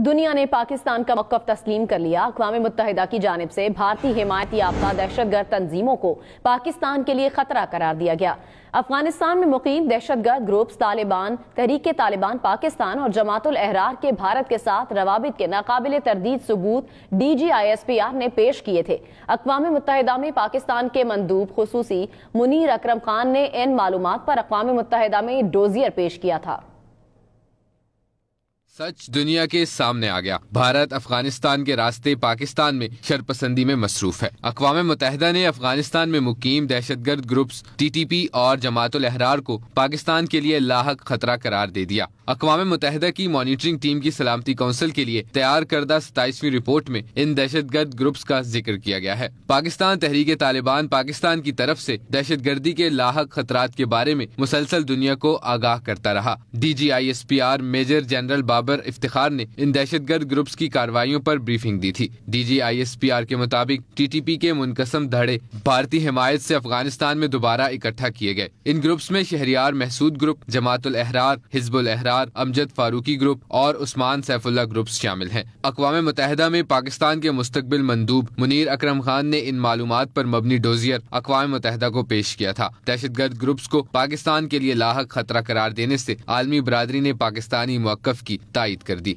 दुनिया ने पाकिस्तान का मौकफ तस्लीम कर लिया अकवा मुतहदा की जानब से भारतीय हिमायत याफ्ता दहशतगर्द तंजीमों को पाकिस्तान के लिए खतरा करार दिया गया अफगानिस्तान में मुकम दहशतगर्द ग्रुप्स तालिबान तहरीक तालिबान पाकिस्तान और जमातुल एहरार के भारत के साथ रवाबित के नाकबिल तरदीद सबूत D G I S P R ने पेश किए थे अकवा मुतहदा में पाकिस्तान के मंदूब खसूसी मुनिर अक्रम खान ने इन मालूम पर अकवा मुतहदा में डोजियर पेश किया था सच दुनिया के सामने आ गया भारत अफगानिस्तान के रास्ते पाकिस्तान में शरपसंदी में मसरूफ है अकवा मुतहदा ने अफगानिस्तान में मुकीम दहशत गर्द ग्रुप्स टीटीपी और जमात अहरार को पाकिस्तान के लिए लाक खतरा करार दे दिया अकवा मुतहदा की मॉनिटरिंग टीम की सलामती कौंसिल के लिए तैयार करदा सताईसवीं रिपोर्ट में इन दहशत गर्द ग्रुप्स का जिक्र किया गया है पाकिस्तान तहरीक तालिबान पाकिस्तान की तरफ ऐसी दहशत गर्दी के लाक खतरा के बारे में मुसलसल दुनिया को आगाह करता रहा D G I S P R major general Baba Babar Iftikhar ने इन दहशत गर्द ग्रुप्स की कार्रवाइयों पर ब्रीफिंग दी थी D G I S P R के मुताबिक टी टी पी के मुनकसम धड़े भारतीय हिमायत ऐसी अफगानिस्तान में दोबारा इकट्ठा किए गए इन ग्रुप्स में शहरियार महसूद ग्रुप जमातुल एहरार हिजबुल एहरार अमजद फारूकी ग्रुप और उस्मान सैफुल्ला ग्रुप शामिल है अकवा मुतहदा में पाकिस्तान के मुस्तबिल मंदूब मुनीर अक्रम खान ने इन मालूम आरोप मबनी डोजियर अकवा मुतहदा को पेश किया था दहशत गर्द ग्रुप्स को पाकिस्तान के लिए लाक खतरा करार देने ऐसी आलमी बरदरी ने पाकिस्तानी मौकफ की तायद कर दी